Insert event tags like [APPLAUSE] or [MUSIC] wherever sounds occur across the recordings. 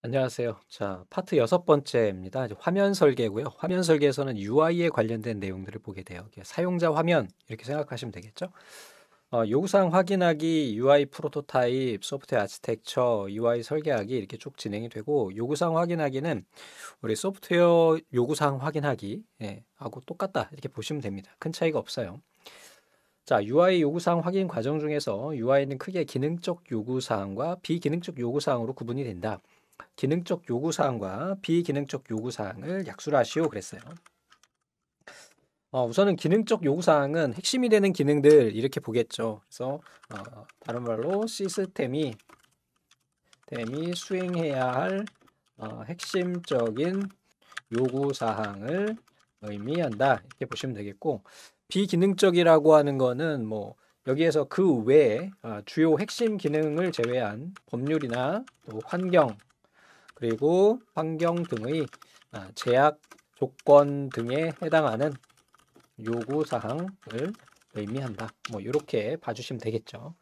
안녕하세요. 자, 파트 여섯 번째입니다. 이제 화면 설계고요. 화면 설계에서는 UI에 관련된 내용들을 보게 돼요. 사용자 화면 이렇게 생각하시면 되겠죠. 어, 요구사항 확인하기, UI 프로토타입, 소프트웨어 아키텍처, UI 설계하기 이렇게 쭉 진행이 되고 요구사항 확인하기는 우리 소프트웨어 요구사항 확인하기 예, 하고 똑같다 이렇게 보시면 됩니다. 큰 차이가 없어요. 자, UI 요구사항 확인 과정 중에서 UI는 크게 기능적 요구사항과 비기능적 요구사항으로 구분이 된다. 기능적 요구사항과 비기능적 요구사항을 약술하시오 그랬어요. 어, 우선은 기능적 요구사항은 핵심이 되는 기능들 이렇게 보겠죠. 그래서 어, 다른 말로 시스템이 템이 수행해야 할 어, 핵심적인 요구사항을 의미한다 이렇게 보시면 되겠고 비기능적이라고 하는 거는 뭐 여기에서 그 외에 어, 주요 핵심 기능을 제외한 법률이나 또 환경 그리고 환경 등의 아, 제약 조건 등에 해당하는 요구 사항을 의미한다. 뭐 이렇게 봐주시면 되겠죠.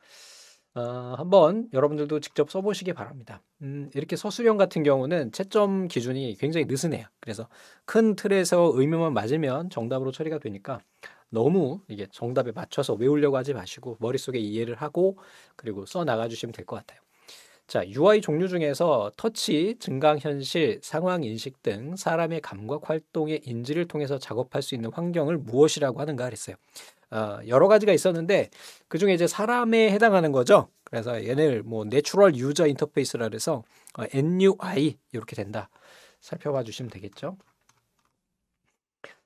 어, 한번 여러분들도 직접 써보시기 바랍니다. 음, 이렇게 서술형 같은 경우는 채점 기준이 굉장히 느슨해요. 그래서 큰 틀에서 의미만 맞으면 정답으로 처리가 되니까 너무 이게 정답에 맞춰서 외우려고 하지 마시고 머릿속에 이해를 하고 그리고 써 나가주시면 될 것 같아요. 자, UI 종류 중에서 터치, 증강 현실, 상황 인식 등 사람의 감각 활동의 인지를 통해서 작업할 수 있는 환경을 무엇이라고 하는가 그랬어요. 어, 여러 가지가 있었는데 그 중에 이제 사람에 해당하는 거죠. 그래서 얘를 네뭐 내추럴 유저 인터페이스라 그래서 어, NUI 이렇게 된다. 살펴봐 주시면 되겠죠.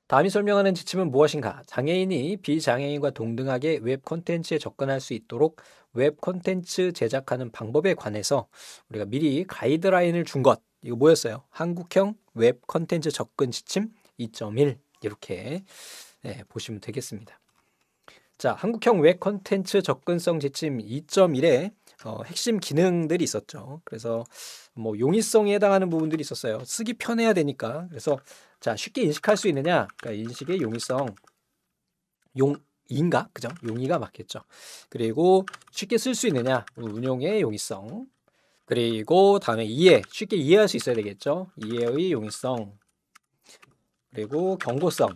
다음이 설명하는 지침은 무엇인가? 장애인이 비장애인과 동등하게 웹 콘텐츠에 접근할 수 있도록 웹 콘텐츠 제작하는 방법에 관해서 우리가 미리 가이드라인을 준 것. 이거 뭐였어요? 한국형 웹 콘텐츠 접근 지침 2.1 이렇게 네, 보시면 되겠습니다. 자, 한국형 웹 콘텐츠 접근성 지침 2.1에 어, 핵심 기능들이 있었죠. 그래서 뭐 용이성에 해당하는 부분들이 있었어요. 쓰기 편해야 되니까. 그래서 자 쉽게 인식할 수 있느냐? 그러니까 인식의 용이성, 용 인가? 그죠? 용의가 맞겠죠. 그리고 쉽게 쓸 수 있느냐? 운용의 용이성. 그리고 다음에 이해. 쉽게 이해할 수 있어야 되겠죠. 이해의 용이성. 그리고 경고성.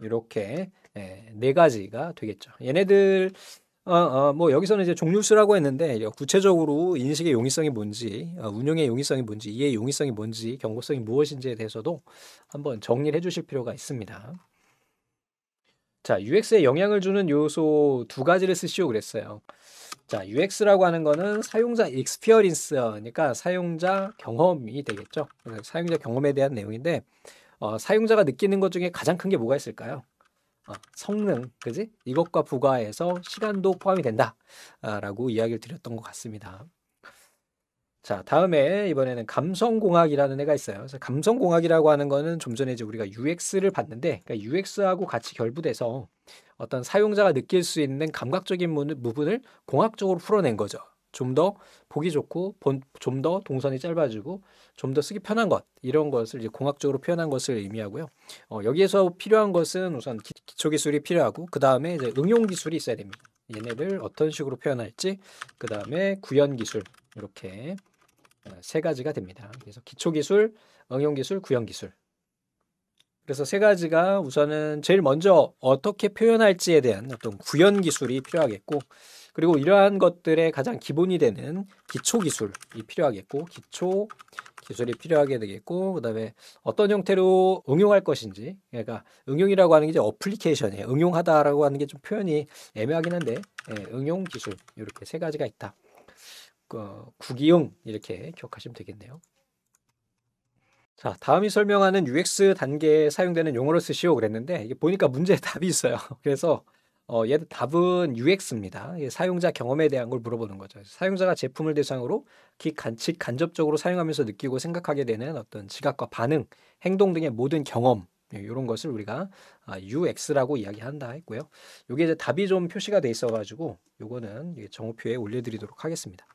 이렇게 예, 네 가지가 되겠죠. 얘네들 어, 어, 뭐 여기서는 이제 종류수라고 했는데 구체적으로 인식의 용이성이 뭔지 어, 운용의 용이성이 뭔지 이해의 용이성이 뭔지 경고성이 무엇인지에 대해서도 한번 정리를 해주실 필요가 있습니다. 자, UX에 영향을 주는 요소 두 가지를 쓰시오 그랬어요. 자, UX라고 하는 거는 사용자 익스피어린스니까 사용자 경험이 되겠죠. 사용자 경험에 대한 내용인데 어, 사용자가 느끼는 것 중에 가장 큰 게 뭐가 있을까요? 어, 성능, 그지? 이것과 부과해서 시간도 포함이 된다라고 이야기를 드렸던 것 같습니다. 자, 다음에 이번에는 감성공학이라는 애가 있어요. 그래서 감성공학이라고 하는 거는 좀 전에 이제 우리가 UX를 봤는데 그러니까 UX하고 같이 결부돼서 어떤 사용자가 느낄 수 있는 감각적인 부분을 공학적으로 풀어낸 거죠. 좀 더 보기 좋고 좀 더 동선이 짧아지고 좀 더 쓰기 편한 것 이런 것을 이제 공학적으로 표현한 것을 의미하고요. 어, 여기에서 필요한 것은 우선 기, 초 기술이 필요하고 그 다음에 이제 응용 기술이 있어야 됩니다. 얘네를 어떤 식으로 표현할지 그 다음에 구현 기술 이렇게 어, 세 가지가 됩니다. 그래서 기초기술, 응용기술, 구현기술. 그래서 세 가지가 우선은 제일 먼저 어떻게 표현할지에 대한 어떤 구현 기술이 필요하겠고 그리고 이러한 것들의 가장 기본이 되는 기초 기술이 필요하겠고 기초 기술이 필요하게 되겠고 그다음에 어떤 형태로 응용할 것인지 그러니까 응용이라고 하는 게 이제 어플리케이션이에요. 응용하다라고 하는 게 좀 표현이 애매하긴 한데 예, 응용 기술 이렇게 세 가지가 있다. 어, 구기용 이렇게 기억하시면 되겠네요. 자, 다음이 설명하는 UX 단계에 사용되는 용어를 쓰시오 그랬는데 이게 보니까 문제 에 [LAUGHS] 답이 있어요. 그래서 어, 얘 답은 UX입니다. 사용자 경험에 대한 걸 물어보는 거죠. 사용자가 제품을 대상으로 기간측 간접적으로 사용하면서 느끼고 생각하게 되는 어떤 지각과 반응, 행동 등의 모든 경험 이런 예, 것을 우리가 UX라고 아, 이야기한다 했고요. 이게 이제 답이 좀 표시가 돼 있어가지고 이거는 정오표에 올려드리도록 하겠습니다.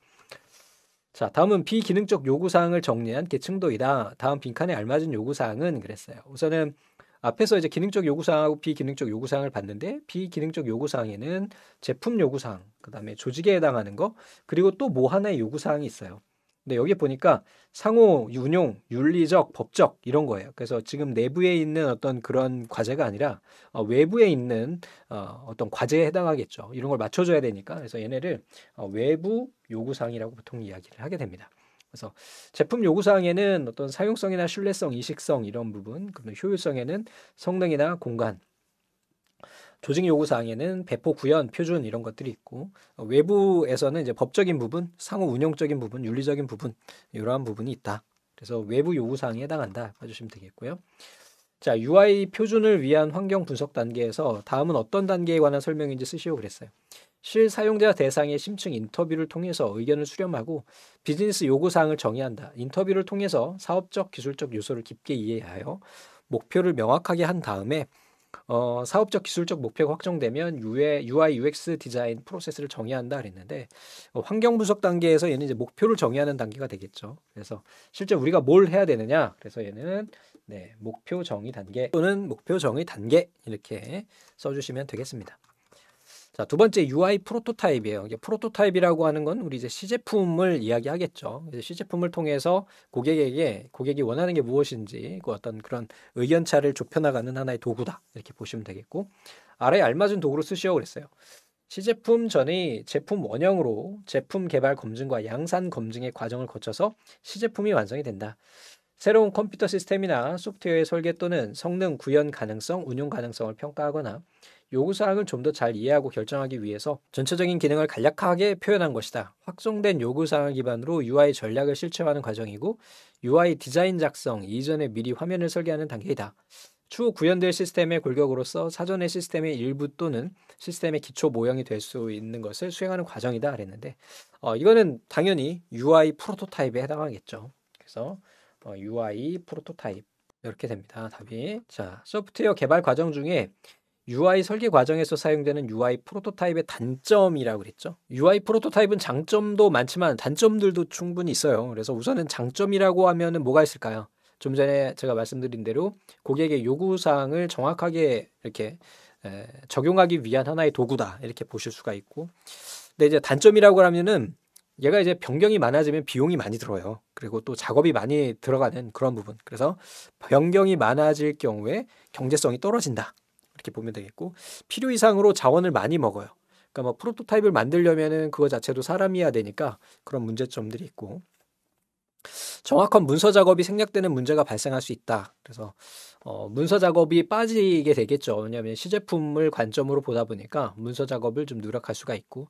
자, 다음은 비기능적 요구사항을 정리한 계층도이다. 다음 빈칸에 알맞은 요구사항은 그랬어요. 우선은 앞에서 이제 기능적 요구사항하고 비기능적 요구사항을 봤는데 비기능적 요구사항에는 제품 요구사항, 그다음에 조직에 해당하는 거, 그리고 또 뭐 하나의 요구사항이 있어요. 근데 여기 보니까 상호 윤용 윤리적 법적 이런 거예요. 그래서 지금 내부에 있는 어떤 그런 과제가 아니라 어, 외부에 있는 어, 어떤 과제에 해당하겠죠. 이런 걸 맞춰줘야 되니까 그래서 얘네를 어, 외부 요구사항이라고 보통 이야기를 하게 됩니다. 그래서 제품 요구사항에는 어떤 사용성이나 신뢰성, 이식성 이런 부분, 그리고 효율성에는 성능이나 공간, 조직 요구 사항에는 배포 구현 표준 이런 것들이 있고 어, 외부에서는 이제 법적인 부분, 상호 운영적인 부분, 윤리적인 부분 이러한 부분이 있다. 그래서 외부 요구 사항에 해당한다 봐주시면 되겠고요. 자, UI 표준을 위한 환경 분석 단계에서 다음은 어떤 단계에 관한 설명인지 쓰시오 그랬어요. 실 사용자 대상의 심층 인터뷰를 통해서 의견을 수렴하고 비즈니스 요구 사항을 정의한다. 인터뷰를 통해서 사업적 기술적 요소를 깊게 이해하여 목표를 명확하게 한 다음에 어, 사업적 기술적 목표가 확정되면 UI, UI UX 디자인 프로세스를 정의 한다 그랬는데 어, 환경 분석 단계에서 얘는 이제 목표를 정의하는 단계가 되겠죠. 그래서 실제 우리가 뭘 해야 되느냐? 그래서 얘는 네, 목표 정의 단계 또는 목표 정의 단계 이렇게 써 주시면 되겠습니다. 자, 두 번째 UI 프로토타입이에요. 이게 프로토타입이라고 하는 건 우리 이제 시제품을 이야기하겠죠. 이제 시제품을 통해서 고객에게 고객이 원하는 게 무엇인지 그 어떤 그런 의견차를 좁혀나가는 하나의 도구다. 이렇게 보시면 되겠고 아래에 알맞은 도구로 쓰시오 그랬어요. 시제품 전이 제품 원형으로 제품 개발 검증과 양산 검증의 과정을 거쳐서 시제품이 완성이 된다. 새로운 컴퓨터 시스템이나 소프트웨어의 설계 또는 성능 구현 가능성, 운용 가능성을 평가하거나 요구사항을 좀 더 잘 이해하고 결정하기 위해서 전체적인 기능을 간략하게 표현한 것이다. 확정된 요구사항을 기반으로 UI 전략을 실체화하는 과정이고 UI 디자인 작성 이전에 미리 화면을 설계하는 단계이다. 추후 구현될 시스템의 골격으로서 사전의 시스템의 일부 또는 시스템의 기초 모형이 될 수 있는 것을 수행하는 과정이다 그랬는데 어, 이거는 당연히 UI 프로토타입에 해당하겠죠. 그래서 어, UI 프로토타입 이렇게 됩니다. 답이 자 소프트웨어 개발 과정 중에 UI 설계 과정에서 사용되는 UI 프로토타입의 단점이라고 그랬죠. UI 프로토타입은 장점도 많지만 단점들도 충분히 있어요. 그래서 우선은 장점이라고 하면은 뭐가 있을까요? 좀 전에 제가 말씀드린 대로 고객의 요구 사항을 정확하게 이렇게 에, 적용하기 위한 하나의 도구다 이렇게 보실 수가 있고, 근데 이제 단점이라고 하면은 얘가 이제 변경이 많아지면 비용이 많이 들어요. 그리고 또 작업이 많이 들어가는 그런 부분. 그래서 변경이 많아질 경우에 경제성이 떨어진다. 이렇게 보면 되겠고 필요 이상으로 자원을 많이 먹어요. 그러니까 뭐 프로토타입을 만들려면은 그거 자체도 사람이어야 되니까 그런 문제점들이 있고 정확한 문서 작업이 생략되는 문제가 발생할 수 있다. 그래서 어, 문서 작업이 빠지게 되겠죠. 왜냐하면 시제품을 관점으로 보다 보니까 문서 작업을 좀 누락할 수가 있고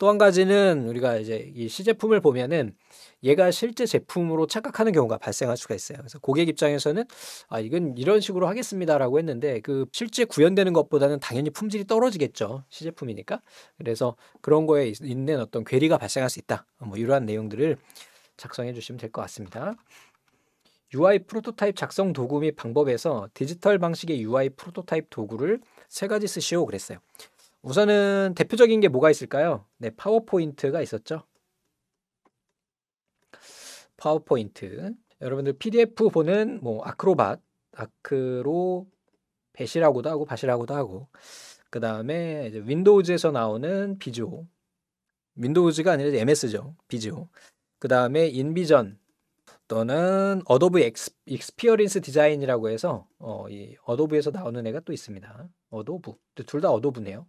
또한 가지는 우리가 이제 이 시제품을 보면은 얘가 실제 제품으로 착각하는 경우가 발생할 수가 있어요. 그래서 고객 입장에서는 아 이건 이런 식으로 하겠습니다라고 했는데 그 실제 구현되는 것보다는 당연히 품질이 떨어지겠죠. 시제품이니까. 그래서 그런 거에 있는 어떤 괴리가 발생할 수 있다. 뭐 이러한 내용들을 작성해 주시면 될 것 같습니다. UI 프로토타입 작성 도구 및 방법에서 디지털 방식의 UI 프로토타입 도구를 세 가지 쓰시오 그랬어요. 우선은 대표적인 게 뭐가 있을까요? 네, 파워포인트가 있었죠. 파워포인트. 여러분들 PDF 보는 뭐 아크로밭, 아크로배시라고도 하고 바시라고도 하고 그 다음에 이제 윈도우즈에서 나오는 비즈오, 윈도우즈가 아니라 MS죠, 비즈오. 그 다음에 인비전 또는 어도브 엑스, 익스피어린스 디자인이라고 해서 어, 이 어도브에서 나오는 애가 또 있습니다. 어도브, 둘 다 어도브네요.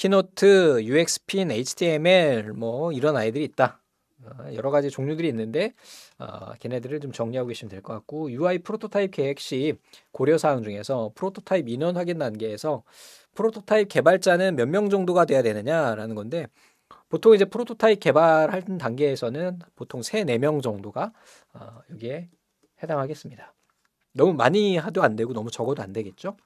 키노트, UXPN, HTML 뭐 이런 아이들이 있다. 어, 여러 가지 종류들이 있는데 어, 걔네들을 좀 정리하고 계시면 될 것 같고 UI 프로토타입 계획 시 고려 사항 중에서 프로토타입 인원 확인 단계에서 프로토타입 개발자는 몇 명 정도가 돼야 되느냐라는 건데 보통 이제 프로토타입 개발하는 단계에서는 보통 세 네 명 정도가 어, 여기에 해당하겠습니다. 너무 많이 하도 안 되고 너무 적어도 안 되겠죠?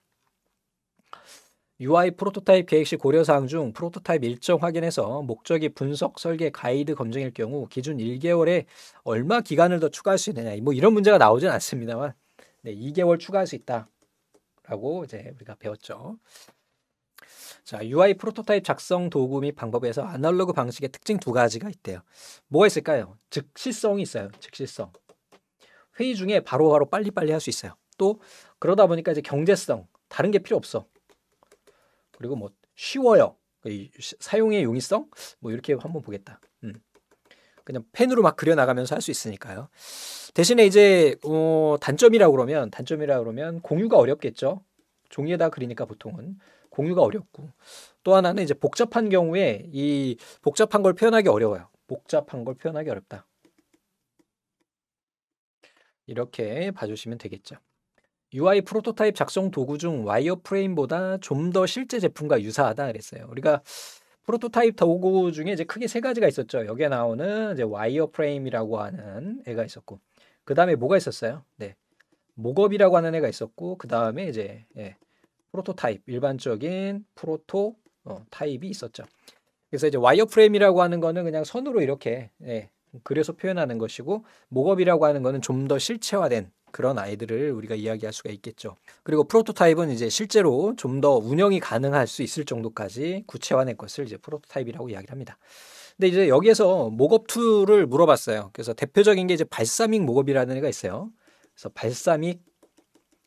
UI 프로토타입 계획 시 고려 사항 중 프로토타입 일정 확인해서 목적이 분석, 설계, 가이드 검증일 경우 기준 1개월에 얼마 기간을 더 추가할 수 있느냐 뭐 이런 문제가 나오진 않습니다만 네, 2개월 추가할 수 있다라고 이제 우리가 배웠죠. 자, UI 프로토타입 작성 도구 및 방법에서 아날로그 방식의 특징 두 가지가 있대요. 뭐가 있을까요? 즉시성이 있어요. 즉시성. 회의 중에 바로바로 빨리빨리 할 수 있어요. 또 그러다 보니까 이제 경제성 다른 게 필요 없어. 그리고 뭐 쉬워요. 그 사용의 용이성 뭐 이렇게 한번 보겠다. 음. 그냥 펜으로 막 그려 나가면서 할 수 있으니까요. 대신에 이제 어, 단점이라 고 그러면 단점이라 고 그러면 공유가 어렵겠죠. 종이에다 그리니까 보통은 공유가 어렵고 또 하나는 이제 복잡한 경우에 이 복잡한 걸 표현하기 어려워요. 복잡한 걸 표현하기 어렵다. 이렇게 봐주시면 되겠죠. UI 프로토타입 작성 도구 중 와이어프레임보다 좀 더 실제 제품과 유사하다 그랬어요. 우리가 프로토타입 도구 중에 이제 크게 세 가지가 있었죠. 여기에 나오는 이제 와이어프레임이라고 하는 애가 있었고 그 다음에 뭐가 있었어요? 네, 목업이라고 하는 애가 있었고 그 다음에 이제 예, 프로토타입 일반적인 프로토 어, 타입이 있었죠. 그래서 이제 와이어프레임이라고 하는 거는 그냥 선으로 이렇게 예, 그려서 표현하는 것이고 목업이라고 하는 거는 좀 더 실체화된 그런 아이들을 우리가 이야기할 수가 있겠죠. 그리고 프로토타입은 이제 실제로 좀 더 운영이 가능할 수 있을 정도까지 구체화된 것을 이제 프로토타입이라고 이야기를 합니다. 근데 이제 여기에서 목업 툴를 물어봤어요. 그래서 대표적인 게 이제 발사믹 목업이라는 애가 있어요. 그래서 발사믹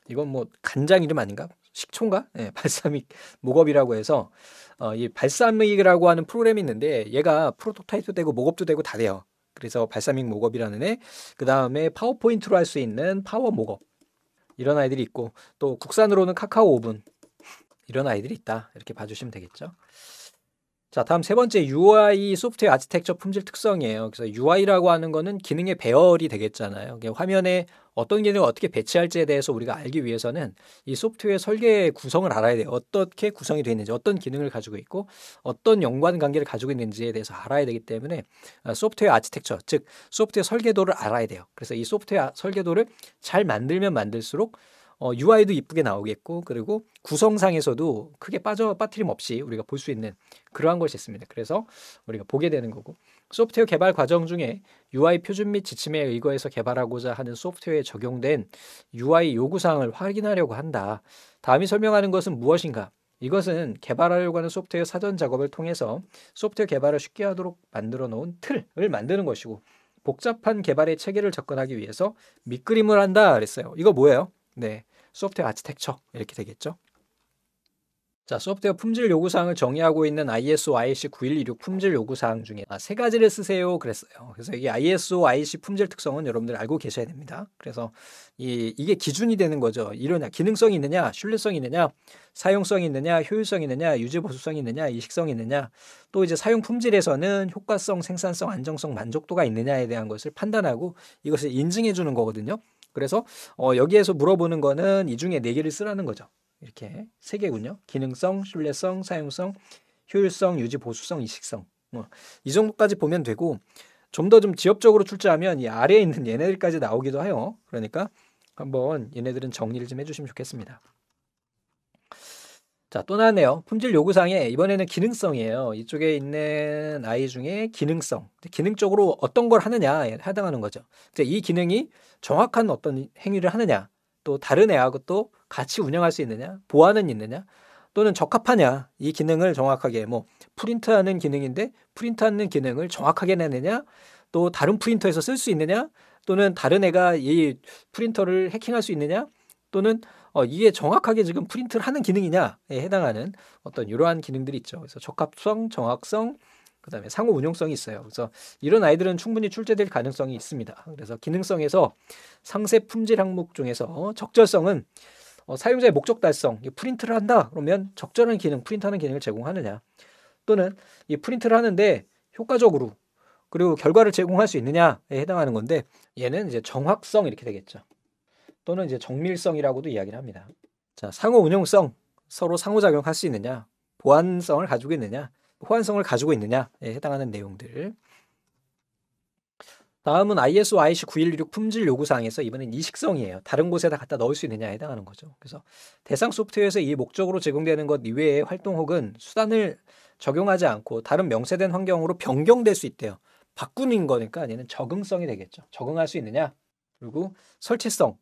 이건 뭐 간장 이름 아닌가? 식초인가? 네, [LAUGHS] 발사믹 목업이라고 해서 어, 이 발사믹이라고 하는 프로그램이 있는데 얘가 프로토타입도 되고 목업도 되고 다 돼요. 그래서 발사믹 목업이라는 애, 그 다음에 파워포인트로 할 수 있는 파워 목업 이런 아이들이 있고 또 국산으로는 카카오 오븐 이런 아이들이 있다 이렇게 봐주시면 되겠죠. 자, 다음 세 번째 UI 소프트웨어 아지텍처 품질 특성이에요. 그래서 UI라고 하는 거는 기능의 배열이 되겠잖아요. 화면에 어떤 기능을 어떻게 배치할지에 대해서 우리가 알기 위해서는 이 소프트웨어 설계 구성을 알아야 돼요. 어떻게 구성이 되어 있는지, 어떤 기능을 가지고 있고, 어떤 연관 관계를 가지고 있는지에 대해서 알아야 되기 때문에 아, 소프트웨어 아지텍처즉 소프트웨어 설계도를 알아야 돼요. 그래서 이 소프트웨어 설계도를 잘 만들면 만들수록 어, UI도 이쁘게 나오겠고 그리고 구성상에서도 크게 빠져 빠트림 없이 우리가 볼 수 있는 그러한 것이 있습니다. 그래서 우리가 보게 되는 거고 소프트웨어 개발 과정 중에 UI 표준 및 지침에 의거해서 개발하고자 하는 소프트웨어에 적용된 UI 요구 사항을 확인하려고 한다. 다음이 설명하는 것은 무엇인가? 이것은 개발하려고 하는 소프트웨어 사전 작업을 통해서 소프트웨어 개발을 쉽게 하도록 만들어 놓은 틀을 만드는 것이고 복잡한 개발의 체계를 접근하기 위해서 밑그림을 한다 그랬어요. 이거 뭐예요? 네, 소프트웨어 아키텍처 이렇게 되겠죠. 자, 소프트웨어 품질 요구사항을 정의하고 있는 ISO IEC 9126 품질 요구사항 중에 아, 세 가지를 쓰세요 그랬어요. 그래서 이게 ISO IEC 품질 특성은 여러분들 알고 계셔야 됩니다. 그래서 이, 이게 기준이 되는 거죠. 이러냐, 기능성이 있느냐, 신뢰성이 있느냐, 사용성이 있느냐, 효율성이 있느냐, 유지보수성이 있느냐, 이식성이 있느냐, 또 이제 사용 품질에서는 효과성, 생산성, 안정성, 만족도가 있느냐에 대한 것을 판단하고 이것을 인증해 주는 거거든요. 그래서 어, 여기에서 물어보는 거는 이 중에 네 개를 쓰라는 거죠. 이렇게 세 개군요. 기능성, 신뢰성, 사용성, 효율성, 유지 보수성, 이식성. 어, 이 정도까지 보면 되고 좀 더좀 좀 지엽적으로 출제하면 이 아래에 있는 얘네들까지 나오기도 해요. 그러니까 한번 얘네들은 정리를 좀 해주시면 좋겠습니다. 자, 또 나왔네요. 품질 요구사항에 이번에는 기능성이에요. 이쪽에 있는 아이 중에 기능성. 기능적으로 어떤 걸 하느냐에 해당하는 거죠. 이제 이 기능이 정확한 어떤 행위를 하느냐, 또 다른 애하고 또 같이 운영할 수 있느냐, 보안은 있느냐, 또는 적합하냐, 이 기능을 정확하게 뭐 프린트하는 기능인데 프린트하는 기능을 정확하게 내느냐, 또 다른 프린터에서 쓸 수 있느냐, 또는 다른 애가 이 프린터를 해킹할 수 있느냐, 또는 어, 이게 정확하게 지금 프린트를 하는 기능이냐에 해당하는 어떤 이러한 기능들이 있죠. 그래서 적합성, 정확성, 그다음에 상호 운용성이 있어요. 그래서 이런 아이들은 충분히 출제될 가능성이 있습니다. 그래서 기능성에서 상세 품질 항목 중에서 적절성은 어, 사용자의 목적 달성, 프린트를 한다 그러면 적절한 기능, 프린트하는 기능을 제공하느냐 또는 이 프린트를 하는데 효과적으로 그리고 결과를 제공할 수 있느냐에 해당하는 건데 얘는 이제 정확성 이렇게 되겠죠. 또는 이제 정밀성이라고도 이야기를 합니다. 자, 상호 운용성, 서로 상호작용할 수 있느냐, 보완성을 가지고 있느냐, 호환성을 가지고 있느냐에 해당하는 내용들. 다음은 ISO IC 9116 품질 요구사항에서 이번엔 이식성이에요. 다른 곳에다 갖다 넣을 수 있느냐에 해당하는 거죠. 그래서 대상 소프트웨어에서 이 목적으로 제공되는 것 이외의 활동 혹은 수단을 적용하지 않고 다른 명세된 환경으로 변경될 수 있대요. 바꾸는 거니까 얘는 적응성이 되겠죠. 적응할 수 있느냐. 그리고 설치성.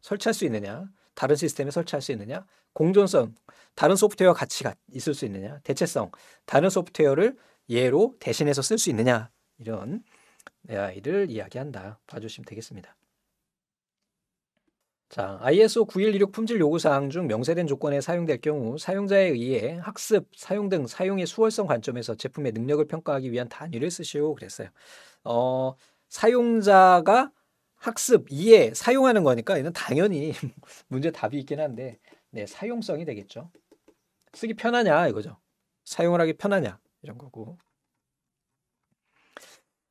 설치할 수 있느냐? 다른 시스템에 설치할 수 있느냐? 공존성, 다른 소프트웨어 같이 있을 수 있느냐? 대체성, 다른 소프트웨어를 얘로 대신해서 쓸 수 있느냐? 이런 AI를 이야기한다. 봐주시면 되겠습니다. 자, ISO 9 1 1 6 품질 요구사항 중 명세된 조건에 사용될 경우 사용자에 의해 학습, 사용 등 사용의 수월성 관점에서 제품의 능력을 평가하기 위한 단위를 쓰시오 그랬어요. 어, 사용자가 학습, 이해, 사용하는 거니까 얘는 당연히 [LAUGHS] 문제 답이 있긴 한데 네, 사용성이 되겠죠. 쓰기 편하냐 이거죠. 사용을 하기 편하냐 이런 거고.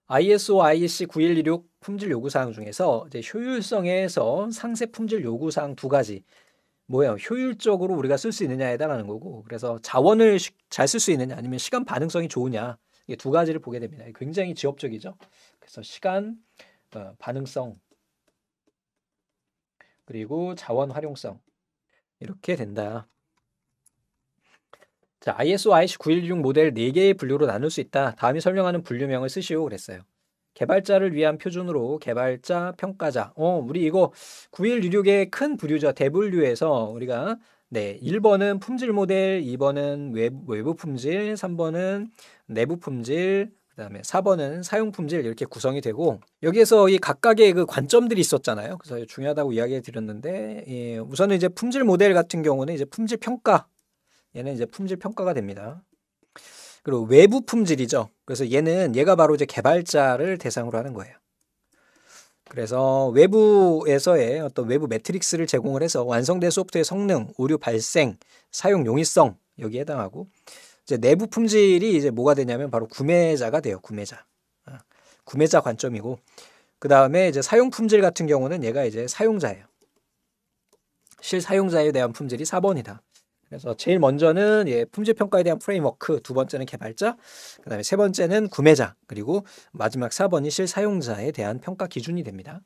ISO IEC 9126 품질 요구 사항 중에서 이제 효율성에서 상세 품질 요구 사항 두 가지 뭐예요? 효율적으로 우리가 쓸 수 있느냐에 해당하는 거고 그래서 자원을 잘 쓸 수 있느냐 아니면 시간 반응성이 좋으냐 이게 두 가지를 보게 됩니다. 굉장히 지엽적이죠. 그래서 시간 어, 반응성 그리고 자원 활용성 이렇게 된다. 자, ISO IC916 모델 4개의 분류로 나눌 수 있다. 다음이 설명하는 분류명을 쓰시오 그랬어요. 개발자를 위한 표준으로 개발자, 평가자. 어, 우리 이거 9116의 큰 분류죠. 대분류에서 우리가 네, 1번은 품질 모델, 2번은 외부, 외부 품질, 3번은 내부 품질, 그다음에 4번은 사용 품질 이렇게 구성이 되고 여기에서 이 각각의 그 관점들이 있었잖아요. 그래서 중요하다고 이야기해 드렸는데 예, 우선은 이제 품질 모델 같은 경우는 이제 품질 평가 얘는 이제 품질 평가가 됩니다. 그리고 외부 품질이죠. 그래서 얘는 얘가 바로 이제 개발자를 대상으로 하는 거예요. 그래서 외부에서의 어떤 외부 매트릭스를 제공을 해서 완성된 소프트의 성능, 오류 발생, 사용 용이성 여기에 해당하고 이제 내부 품질이 이제 뭐가 되냐면 바로 구매자가 돼요. 구매자. 어, 구매자 관점이고 그 다음에 이제 사용 품질 같은 경우는 얘가 이제 사용자예요. 실 사용자에 대한 품질이 4번이다. 그래서 제일 먼저는 예, 품질 평가에 대한 프레임워크, 두 번째는 개발자, 그다음에 세 번째는 구매자, 그리고 마지막 4번이 실 사용자에 대한 평가 기준이 됩니다.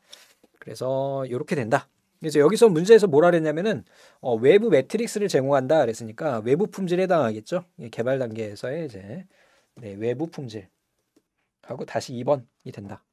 그래서 이렇게 된다. 그래서 여기서 문제에서 뭐라 그랬냐면은 어, 외부 매트릭스를 제공한다 그랬으니까 외부 품질에 해당하겠죠. 개발 단계에서의 이제 네, 외부 품질 하고 다시 2번이 된다.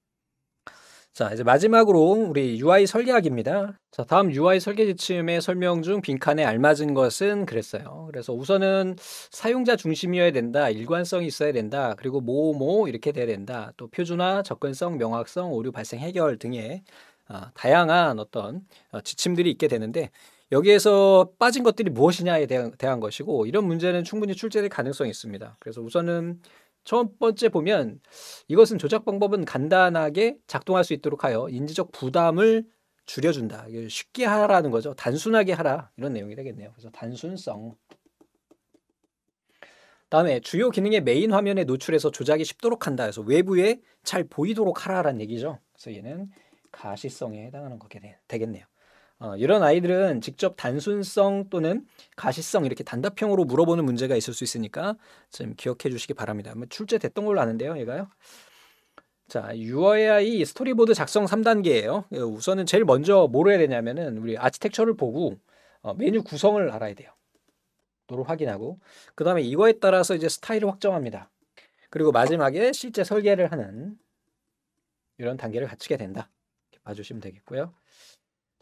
자, 이제 마지막으로 우리 UI 설계학입니다. 자, 다음 UI 설계 지침의 설명 중 빈칸에 알맞은 것은 그랬어요. 그래서 우선은 사용자 중심이어야 된다, 일관성이 있어야 된다, 그리고 뭐뭐 뭐 이렇게 돼야 된다, 또 표준화, 접근성, 명확성, 오류 발생 해결 등의 아, 다양한 어떤 어, 지침들이 있게 되는데 여기에서 빠진 것들이 무엇이냐에 대한, 대한 것이고 이런 문제는 충분히 출제될 가능성이 있습니다. 그래서 우선은 첫 번째 보면 이것은 조작 방법은 간단하게 작동할 수 있도록 하여 인지적 부담을 줄여준다. 쉽게 하라는 거죠. 단순하게 하라 이런 내용이 되겠네요. 그래서 단순성. 다음에 주요 기능의 메인 화면에 노출해서 조작이 쉽도록 한다 해서 외부에 잘 보이도록 하라라는 얘기죠. 그래서 얘는 가시성에 해당하는 거게 되겠네요. 어, 이런 아이들은 직접 단순성 또는 가시성 이렇게 단답형으로 물어보는 문제가 있을 수 있으니까 좀 기억해 주시기 바랍니다. 뭐 출제됐던 걸로 아는데요, 얘가요. 자, u i 스토리보드 작성 3단계예요. 예, 우선은 제일 먼저 뭘 해야 되냐면은 우리 아키텍처를 보고 어, 메뉴 구성을 알아야 돼요. 도를 확인하고 그 다음에 이거에 따라서 이제 스타일을 확정합니다. 그리고 마지막에 실제 설계를 하는 이런 단계를 갖추게 된다. 봐주시면 되겠고요.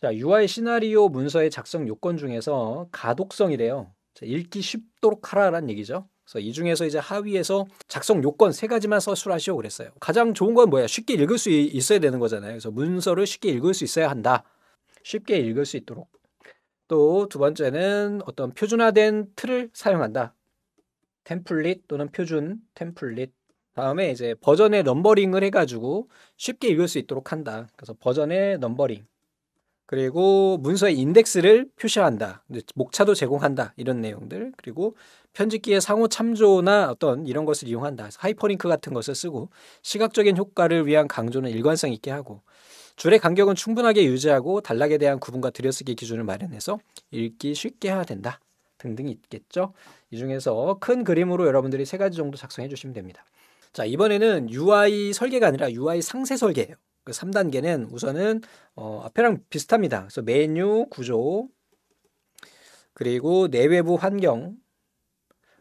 자, UI 시나리오 문서의 작성 요건 중에서 가독성이래요. 자, 읽기 쉽도록 하라라는 얘기죠. 그래서 이 중에서 이제 하위에서 작성 요건 세 가지만 서술하시오 그랬어요. 가장 좋은 건 뭐야? 쉽게 읽을 수 있어야 되는 거잖아요. 그래서 문서를 쉽게 읽을 수 있어야 한다. 쉽게 읽을 수 있도록. 또 두 번째는 어떤 표준화된 틀을 사용한다. 템플릿 또는 표준 템플릿 다음에 이제 버전의 넘버링을 해가지고 쉽게 읽을 수 있도록 한다. 그래서 버전의 넘버링. 그리고 문서의 인덱스를 표시한다. 목차도 제공한다. 이런 내용들. 그리고 편집기의 상호 참조나 어떤 이런 것을 이용한다. 하이퍼링크 같은 것을 쓰고 시각적인 효과를 위한 강조는 일관성 있게 하고 줄의 간격은 충분하게 유지하고 단락에 대한 구분과 들여쓰기 기준을 마련해서 읽기 쉽게 해야 된다. 등등이 있겠죠. 이 중에서 큰 그림으로 여러분들이 세 가지 정도 작성해 주시면 됩니다. 자, 이번에는 UI 설계가 아니라 UI 상세 설계예요. 그 3단계는 우선은 어, 앞에랑 비슷합니다. 그래서 메뉴 구조 그리고 내외부 환경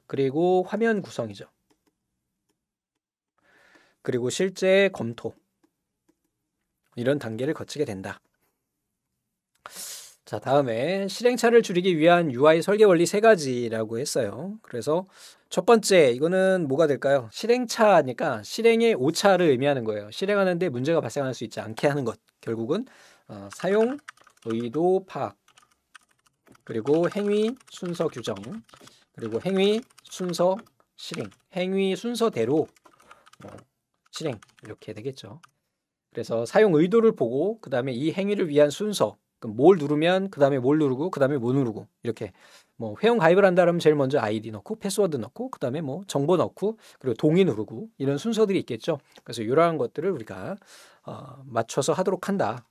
그리고 화면 구성이죠. 그리고 실제 검토 이런 단계를 거치게 된다. 자, 다음에 실행차를 줄이기 위한 UI 설계 원리 세 가지라고 했어요. 그래서 첫 번째 이거는 뭐가 될까요? 실행차니까 실행의 오차를 의미하는 거예요. 실행하는데 문제가 발생할 수 있지 않게 하는 것. 결국은 어, 사용 의도 파악 그리고 행위 순서 규정 그리고 행위 순서 실행 행위 순서대로 어, 실행 이렇게 되겠죠. 그래서 사용 의도를 보고 그 다음에 이 행위를 위한 순서 그럼 뭘 누르면 그 다음에 뭘 누르고 그 다음에 뭐 누르고 이렇게 뭐 회원 가입을 한다면 제일 먼저 아이디 넣고 패스워드 넣고 그 다음에 뭐 정보 넣고 그리고 동의 누르고 이런 순서들이 있겠죠. 그래서 이러한 것들을 우리가 어, 맞춰서 하도록 한다.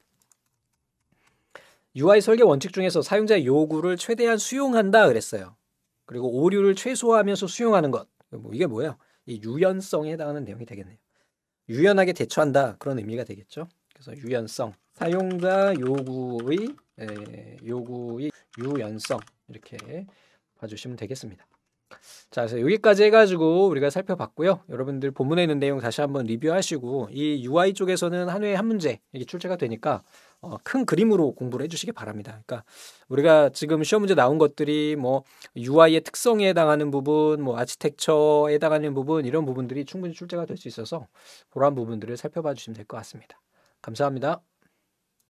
UI 설계 원칙 중에서 사용자의 요구를 최대한 수용한다 그랬어요. 그리고 오류를 최소화하면서 수용하는 것. 뭐 이게 뭐예요? 이 유연성에 해당하는 내용이 되겠네요. 유연하게 대처한다 그런 의미가 되겠죠. 그래서 유연성. 사용자 요구의 에, 예, 요구의 유연성 이렇게 봐주시면 되겠습니다. 자, 그래서 여기까지 해가지고 우리가 살펴봤고요. 여러분들 본문에 있는 내용 다시 한번 리뷰하시고 이 UI 쪽에서는 한 회에 한 문제 이게 출제가 되니까 어, 큰 그림으로 공부를 해주시기 바랍니다. 그러니까 우리가 지금 시험 문제 나온 것들이 뭐 UI의 특성에 해당하는 부분, 뭐 아키텍처에 해당하는 부분 이런 부분들이 충분히 출제가 될 수 있어서 그러한 부분들을 살펴봐 주시면 될 것 같습니다. 감사합니다.